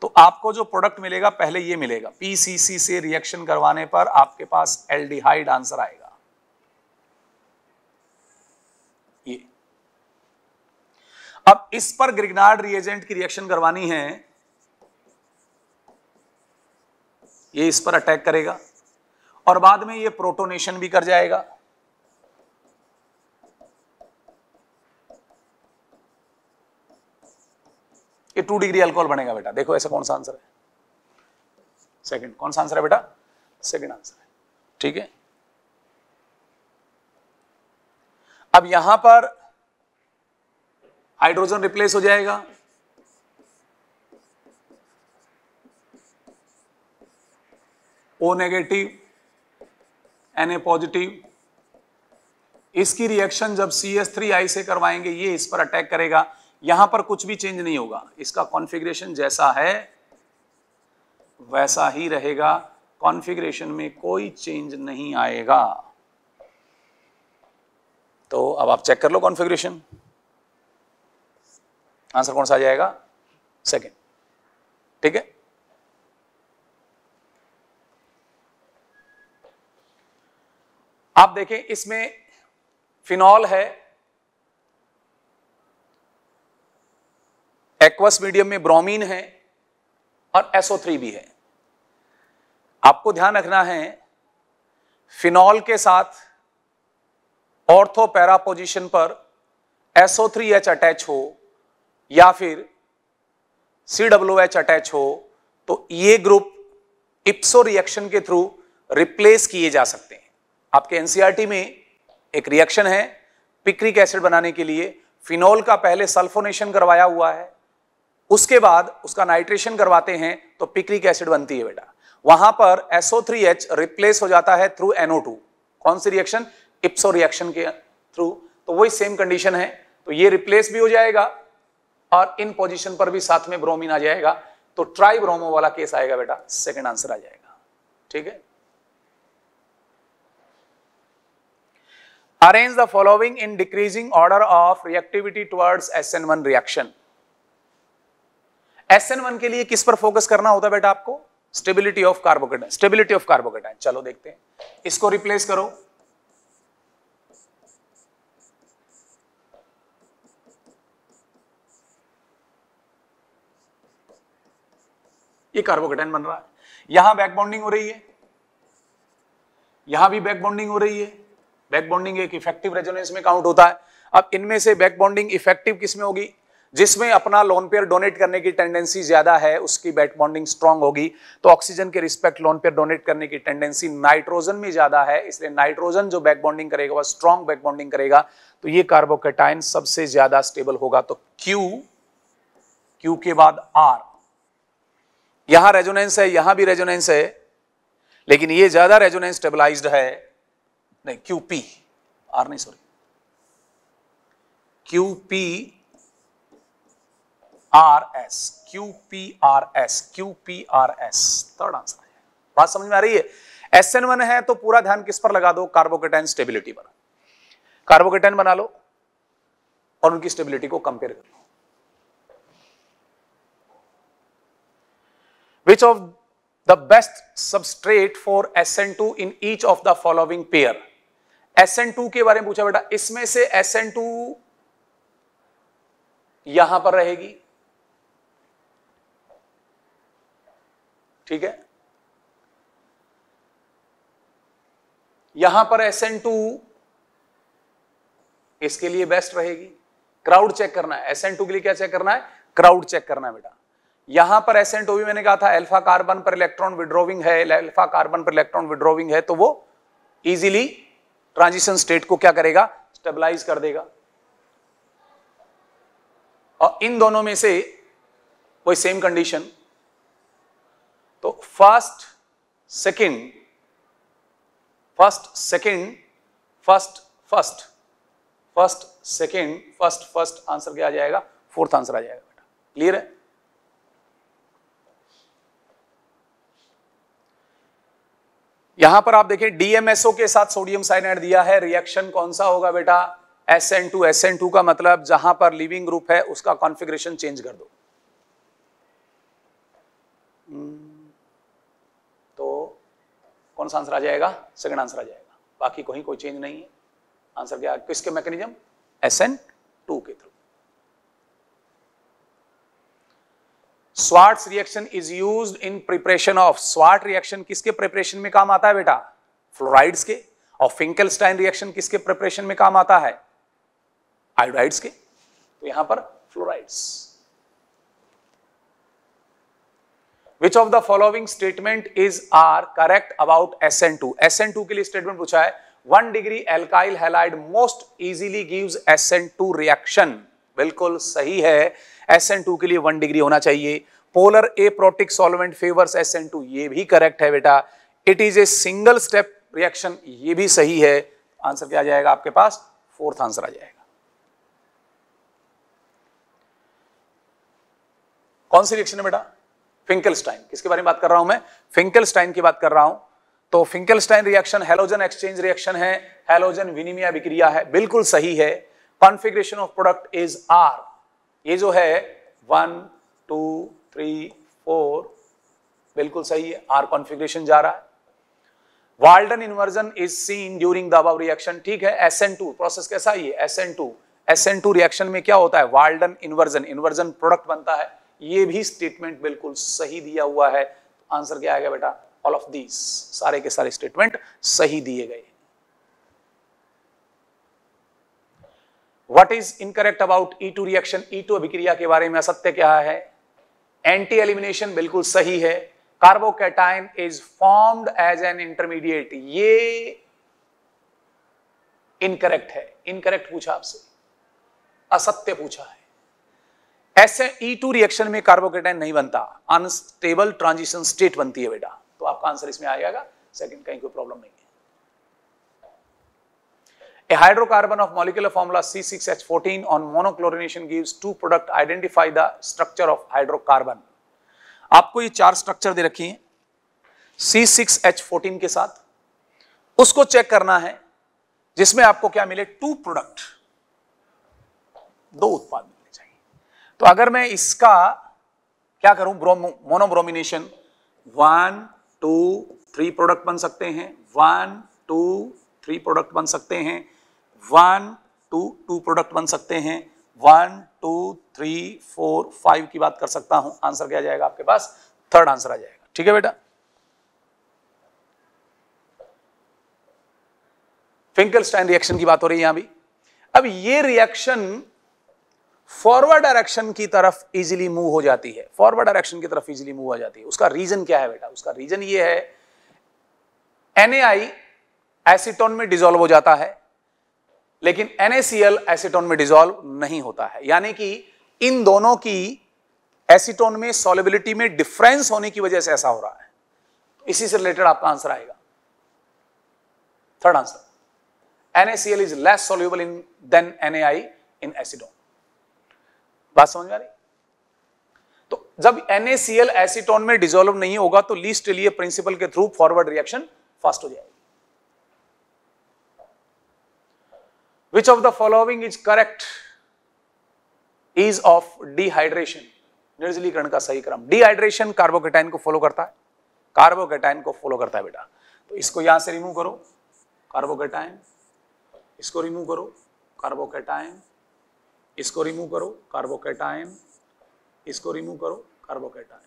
[SPEAKER 1] तो आपको जो प्रोडक्ट मिलेगा पहले ये मिलेगा पीसीसी से रिएक्शन करवाने पर आपके पास एल्डिहाइड आंसर आएगा ये अब इस पर ग्रिगनार्ड रिएजेंट की रिएक्शन करवानी है ये इस पर अटैक करेगा और बाद में ये प्रोटोनेशन भी कर जाएगा ये टू डिग्री अल्कोहल बनेगा बेटा देखो ऐसा कौन सा आंसर है सेकंड कौन सा आंसर है बेटा सेकंड आंसर है ठीक है अब यहां पर हाइड्रोजन रिप्लेस हो जाएगा O negative N A positive इसकी रिएक्शन जब सी एस थ्री आई से करवाएंगे ये इस पर अटैक करेगा यहां पर कुछ भी चेंज नहीं होगा इसका कॉन्फ़िगरेशन जैसा है वैसा ही रहेगा कॉन्फ़िगरेशन में कोई चेंज नहीं आएगा तो अब आप चेक कर लो कॉन्फ़िगरेशन आंसर कौन सा आ जाएगा सेकंड ठीक है आप देखें इसमें फिनॉल है एक्वस मीडियम में ब्रोमीन है और एसओ थ्री भी है आपको ध्यान रखना है फिनॉल के साथ ऑर्थो पैरा पोजिशन पर एच अटैच हो या फिर सी एच अटैच हो तो ये ग्रुप इप्सो रिएक्शन के थ्रू रिप्लेस किए जा सकते हैं आपके एनसीईआरटी e में एक रिएक्शन है पिक्रिक एसिड बनाने के लिए फिनोल का पहले सल्फोनेशन करवाया हुआ है उसके बाद उसका नाइट्रेशन करवाते हैं तो पिक्रिक एसिड बनती है बेटा वहां पर SO3H रिप्लेस हो जाता है थ्रू NO2 कौन सी रिएक्शन इप्सो रिएक्शन के थ्रू तो वही सेम कंडीशन है तो ये रिप्लेस भी हो जाएगा और इन पोजीशन पर भी साथ में ब्रोमीन आ जाएगा तो ट्राई ब्रोमो वाला केस आएगा बेटा सेकंड आंसर आ जाएगा ठीक है arrange the following in decreasing order of reactivity towards SN1 reaction. SN1 के लिए किस पर फोकस करना होता है बेटा आपको stability of carbocation stability of carbocation चलो देखते हैं इसको रिप्लेस करो ये कार्बोकेटाइन बन रहा है यहां बैक बॉन्डिंग हो रही है यहां भी बैक बॉन्डिंग हो रही है बैक बॉन्डिंग एक इफेक्टिव रेजोनेंस में काउंट होता है अब इनमें से बैक बॉन्डिंग इफेक्टिव किसमें होगी जिसमें अपना लोन पेयर डोनेट करने की टेंडेंसी ज्यादा है उसकी बैक बॉन्डिंग स्ट्रांग होगी तो ऑक्सीजन के रिस्पेक्ट लोन पेयर डोनेट करने की टेंडेंसी नाइट्रोजन में ज्यादा है इसलिए नाइट्रोजन जो बैक बॉन्डिंग करेगा वह स्ट्रांग बैक बॉन्डिंग करेगा तो ये कार्बोकेटाइन सबसे ज्यादा स्टेबल होगा तो क्यू क्यू के बाद आर यहां रेजोनेंस है यहां भी रेजोनेंस है लेकिन ये ज्यादा रेजोनेंस स्टेबलाइज्ड है नहीं क्यू पी आर नहीं sorry QP R S Q P R S Q P R S third answer है बात समझ में आ रही है एस एन वन है तो पूरा ध्यान किस पर लगा दो कार्बोकेटाइन स्टेबिलिटी पर कार्बोकेटाइन बना लो और उनकी स्टेबिलिटी को कंपेयर कर लो Which of the best substrate for SN2 in each of the following pair? SN2 के बारे में पूछा बेटा इसमें से SN2 यहां पर रहेगी ठीक है यहां पर SN2 इसके लिए बेस्ट रहेगी क्राउड चेक करना है SN2 के लिए क्या चेक करना है क्राउड चेक करना है बेटा यहां पर एस एंड मैंने कहा था अल्फा कार्बन पर इलेक्ट्रॉन विड्रोविंग है अल्फा कार्बन पर इलेक्ट्रॉन विड्रोविंग है तो वो इजीली ट्रांजिशन स्टेट को क्या करेगा स्टेबलाइज कर देगा और इन दोनों में से कोई सेम कंडीशन तो first second first second first first first second first first answer क्या आ जाएगा फोर्थ आंसर आ जाएगा बेटा क्लियर है यहां पर आप देखें डीएमएसओ के साथ सोडियम साइनाइड दिया है रिएक्शन कौन सा होगा बेटा S S N two N two का मतलब जहां पर लिविंग ग्रुप है उसका कॉन्फ़िगरेशन चेंज कर दो हम्म, तो कौन सा आंसर आ जाएगा सेकंड आंसर आ जाएगा बाकी कहीं कोई चेंज नहीं है आंसर क्या किसके मैकेनिज्म टू के through Swarts reaction is use in preparation of Swart reaction किसके प्रिपरेशन में काम आता है बेटा फ्लोराइड्स के और फिंकलस्टाइन रिएक्शन किसके प्रिपरेशन में काम आता है आयोडाइड्स के तो यहां पर fluorides which of the following statement is are correct about S N two S N two के लिए स्टेटमेंट पूछा है one degree alkyl halide most easily give S N two reaction बिल्कुल सही है एस एन टू के लिए one degree होना चाहिए polar aprotic solvent favours S N two ये भी करेक्ट है बेटा it is a single step reaction ये भी सही है आंसर क्या आ जाएगा आपके पास फोर्थ आंसर आ जाएगा कौन सी रिएक्शन है बेटा फिंकलस्टाइन किसके बारे में बात कर रहा हूं मैं फिंकलस्टाइन की बात कर रहा हूं तो Finkelstein reaction halogen exchange reaction है हेलोजन विनिमिया अभिक्रिया है बिल्कुल सही है configuration of product is R ये जो है वन टू थ्री फोर बिल्कुल सही है आर कॉन्फ़िगरेशन जा रहा है Walden inversion is seen during दबाव रिएक्शन ठीक है एस एन टू प्रोसेस कैसा है ये S N two S N two reaction में क्या होता है वाल्डन इन्वर्जन इन्वर्जन प्रोडक्ट बनता है ये भी स्टेटमेंट बिल्कुल सही दिया हुआ है आंसर क्या आएगा बेटा ऑल ऑफ दीज सारे के सारे स्टेटमेंट सही दिए गए what is incorrect about E two reaction E two अभिक्रिया के बारे में असत्य क्या है एंटी एलिमिनेशन बिल्कुल सही है carbocation is formed as an intermediate ये इनकरेक्ट है इनकरेक्ट पूछा आपसे असत्य पूछा है ऐसे ई टू रिएक्शन में कार्बोकेटाइन नहीं बनता अनस्टेबल ट्रांजिशन स्टेट बनती है बेटा तो आपका आंसर इसमें आ जाएगा सेकेंड कहीं कोई प्रॉब्लम नहीं A hydrocarbon of molecular formula C6H14 on monochlorination gives two product identify the structure of hydrocarbon. आपको ये चार स्ट्रक्चर दे रखी हैं C6H14 के साथ उसको चेक करना है जिसमें आपको क्या मिले टू प्रोडक्ट दो उत्पाद मिलने चाहिए तो अगर मैं इसका क्या करूं monobromination one two three product बन सकते हैं वन टू थ्री प्रोडक्ट बन सकते हैं वन टू टू प्रोडक्ट बन सकते हैं one two three four five की बात कर सकता हूं आंसर क्या जाएगा आपके पास थर्ड आंसर आ जाएगा ठीक है बेटा फिंकलस्टाइन रिएक्शन की बात हो रही है यहां भी अब ये रिएक्शन फॉरवर्ड डायरेक्शन की तरफ इजीली मूव हो जाती है फॉरवर्ड डायरेक्शन की तरफ इजीली मूव हो जाती है उसका रीजन क्या है बेटा उसका रीजन ये है एनएआई एसिटोन में डिजोल्व हो जाता है लेकिन NaCl एसीटोन में डिजोल्व नहीं होता है यानी कि इन दोनों की एसीटोन में सोलिबिलिटी में डिफरेंस होने की वजह से ऐसा हो रहा है इसी से रिलेटेड आपका आंसर आएगा third answer NaCl is less soluble in than Na in acetone बात समझ में आ रही तो जब NaCl एसीटोन में डिजोल्व नहीं होगा तो लीस्ट लिए प्रिंसिपल के थ्रू फॉरवर्ड रिएक्शन फास्ट हो जाएगी Which of the following is correct? Is of dehydration. निर्जलीकरण का सही क्रम डिहाइड्रेशन कार्बोकेटाइन को फॉलो करता है कार्बोकेटाइन को फॉलो करता है बेटा तो इसको यहां से रिमूव करो कार्बोकेटाइन इसको रिमूव करो कार्बोकेटाइन इसको रिमूव करो कार्बोकेटाइन इसको रिमूव करो कार्बोकेटाइन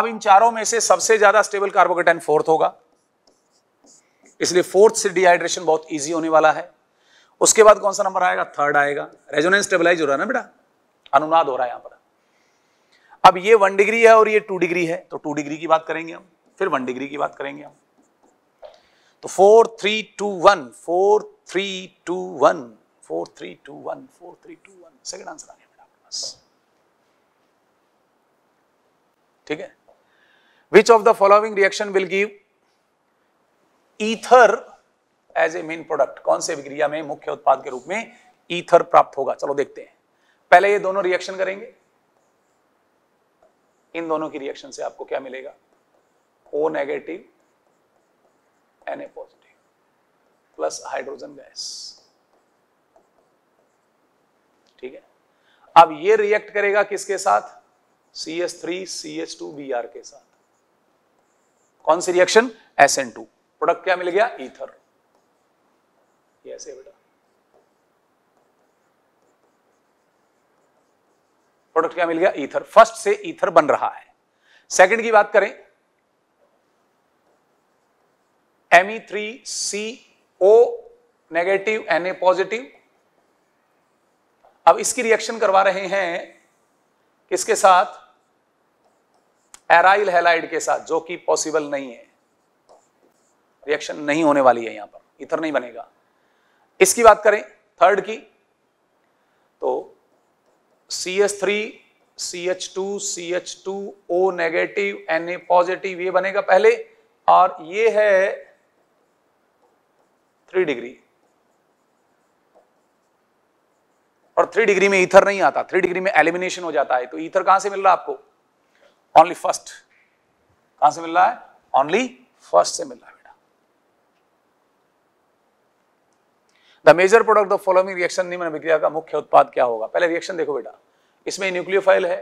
[SPEAKER 1] अब इन चारों में से सबसे ज्यादा स्टेबल कार्बोकेटाइन फोर्थ होगा इसलिए फोर्थ से डिहाइड्रेशन बहुत ईजी होने वाला है उसके बाद कौन सा नंबर आएगा थर्ड आएगा रेजोनेंस स्टेबलाइज हो रहा है ना बेटा अनुनाद हो रहा है यहां पर अब ये वन डिग्री है और ये टू डिग्री है तो टू डिग्री की बात करेंगे हम फिर वन डिग्री की बात करेंगे हम तो four three two one four three two one four three two one four three two one second answer आ गया बेटा आपके पास ठीक है which of the following reaction will give ether as a main product कौन से विक्रिया में मुख्य उत्पाद के रूप में ईथर प्राप्त होगा चलो देखते हैं पहले ये दोनों रिएक्शन करेंगे इन दोनों की रिएक्शन से आपको क्या मिलेगा O negative N A positive plus hydrogen gas ठीक है अब ये रिएक्ट करेगा किसके साथ C S three C S two B R के साथ कौन सी reaction S N two product क्या मिल गया ईथर कैसे है बेटा प्रोडक्ट क्या मिल गया ईथर फर्स्ट से ईथर बन रहा है सेकंड की बात करें ME three C O negative N A positive अब इसकी रिएक्शन करवा रहे हैं किसके साथ एराइल हेलाइड के साथ जो कि पॉसिबल नहीं है रिएक्शन नहीं होने वाली है यहां पर इथर नहीं बनेगा इसकी बात करें थर्ड की तो C H three C H two C H two O negative N A positive ये बनेगा पहले और ये है थ्री डिग्री और थ्री डिग्री में ईथर नहीं आता थ्री डिग्री में एलिमिनेशन हो जाता है तो ईथर कहां से मिल रहा है आपको ओनली फर्स्ट कहां से मिल रहा है ओनली फर्स्ट से मिल रहा है the major product of following reaction निम्न अभिक्रिया का मुख्य उत्पाद क्या होगा पहले रिएक्शन देखो बेटा इसमें न्यूक्लियोफाइल है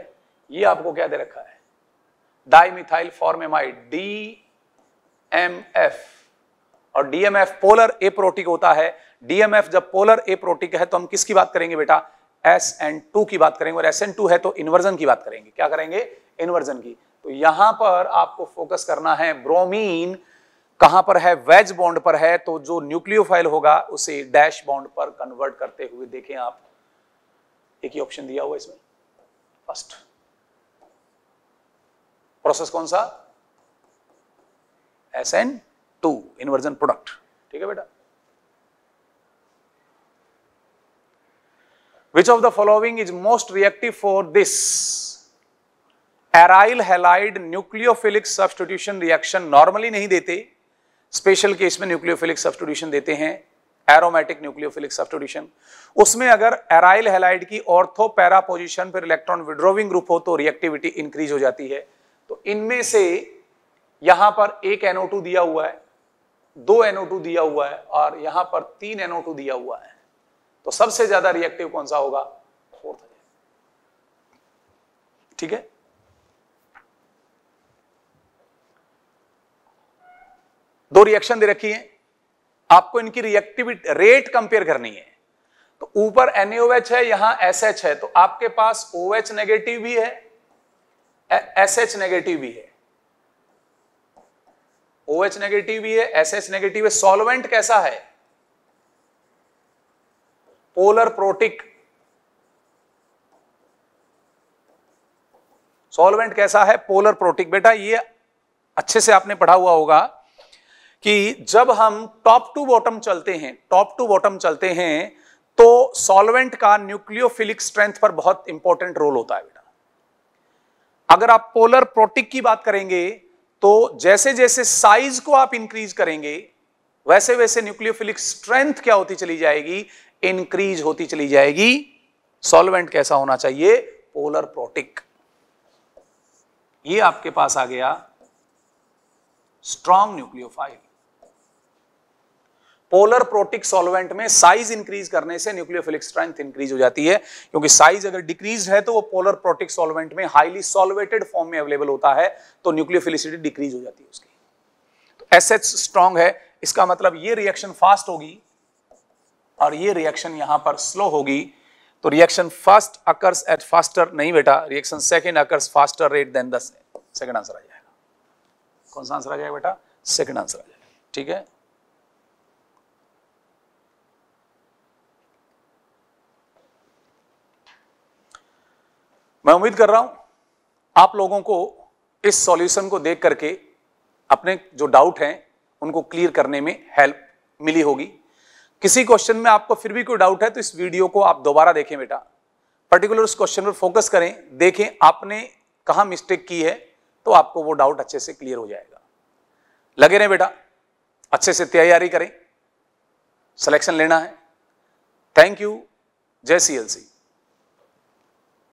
[SPEAKER 1] ये आपको क्या दे रखा है dimethyl formamide D M F और डीएमएफ पोलर ए प्रोटिक होता है डीएमएफ जब पोलर ए प्रोटिक है तो हम किसकी बात करेंगे बेटा एस एन टू की बात करेंगे और एस एन टू है तो इन्वर्जन की बात करेंगे क्या करेंगे इन्वर्जन की तो यहां पर आपको फोकस करना है ब्रोमीन कहां पर है वेज बॉन्ड पर है तो जो न्यूक्लियोफाइल होगा उसे डैश बॉन्ड पर कन्वर्ट करते हुए देखें आप एक ही ऑप्शन दिया हुआ इसमें फर्स्ट प्रोसेस कौन सा S N two inversion product ठीक है बेटा which of the following is most reactive for this aryl halide nucleophilic substitution reaction normally नहीं देते स्पेशल केस में न्यूक्लियोफिलिक सब्सटीट्यूशन देते हैं एरोमेटिक न्यूक्लियोफिलिक सब्सटीट्यूशन उसमें अगर एराइल हेलाइड की ऑर्थो पैरा पोजिशन पर इलेक्ट्रॉन विड्रोविंग ग्रुप हो तो रिएक्टिविटी इंक्रीज हो जाती है तो इनमें से यहां पर एक NO2 दिया हुआ है दो NO2 दिया हुआ है और यहां पर तीन NO2 दिया हुआ है तो सबसे ज्यादा रिएक्टिव कौन सा होगा फोर्थ ठीक है दो रिएक्शन दे रखी है आपको इनकी रिएक्टिविटी रेट कंपेयर करनी है तो ऊपर एनएच है यहां SH है तो आपके पास ओएच नेगेटिव भी है एच नेगेटिव भी है ओएच नेगेटिव भी है एच नेगेटिव है सॉल्वेंट कैसा है पोलर प्रोटिक सॉल्वेंट कैसा है पोलर प्रोटिक बेटा ये अच्छे से आपने पढ़ा हुआ होगा कि जब हम टॉप टू बॉटम चलते हैं टॉप टू बॉटम चलते हैं तो सॉल्वेंट का न्यूक्लियोफिलिक स्ट्रेंथ पर बहुत इंपॉर्टेंट रोल होता है बेटा अगर आप पोलर प्रोटिक की बात करेंगे तो जैसे जैसे साइज को आप इंक्रीज करेंगे वैसे वैसे न्यूक्लियोफिलिक स्ट्रेंथ क्या होती चली जाएगी इंक्रीज होती चली जाएगी सॉल्वेंट कैसा होना चाहिए पोलर प्रोटिक ये आपके पास आ गया strong nucleophile polar protic solvent में साइज इंक्रीज करने से न्यूक्लियोफिलिक स्ट्रेंथ इंक्रीज हो जाती है क्योंकि साइज अगर डिक्रीज है तो वो पोलर प्रोटिक सॉल्वेंट में हाईली सॉल्वेटेड फॉर्म में अवेलेबल होता है तो न्यूक्लियोफिलिसिटी डिक्रीज हो जाती है उसकी तो एस एच स्ट्रॉन्ग है इसका मतलब ये रिएक्शन फास्ट होगी और ये रिएक्शन यहां पर स्लो होगी तो reaction first occurs at faster नहीं बेटा reaction second occurs faster rate than the second answer आ जाएगा कौन सा आंसर आ जाएगा बेटा सेकेंड आंसर आ जाएगा ठीक है मैं उम्मीद कर रहा हूं आप लोगों को इस सॉल्यूशन को देख करके अपने जो डाउट हैं उनको क्लियर करने में हेल्प मिली होगी किसी क्वेश्चन में आपको फिर भी कोई डाउट है तो इस वीडियो को आप दोबारा देखें बेटा पर्टिकुलर उस क्वेश्चन पर फोकस करें देखें आपने कहाँ मिस्टेक की है तो आपको वो डाउट अच्छे से क्लियर हो जाएगा लगे रहे बेटा अच्छे से तैयारी करें सिलेक्शन लेना है थैंक यू जय सी एल सी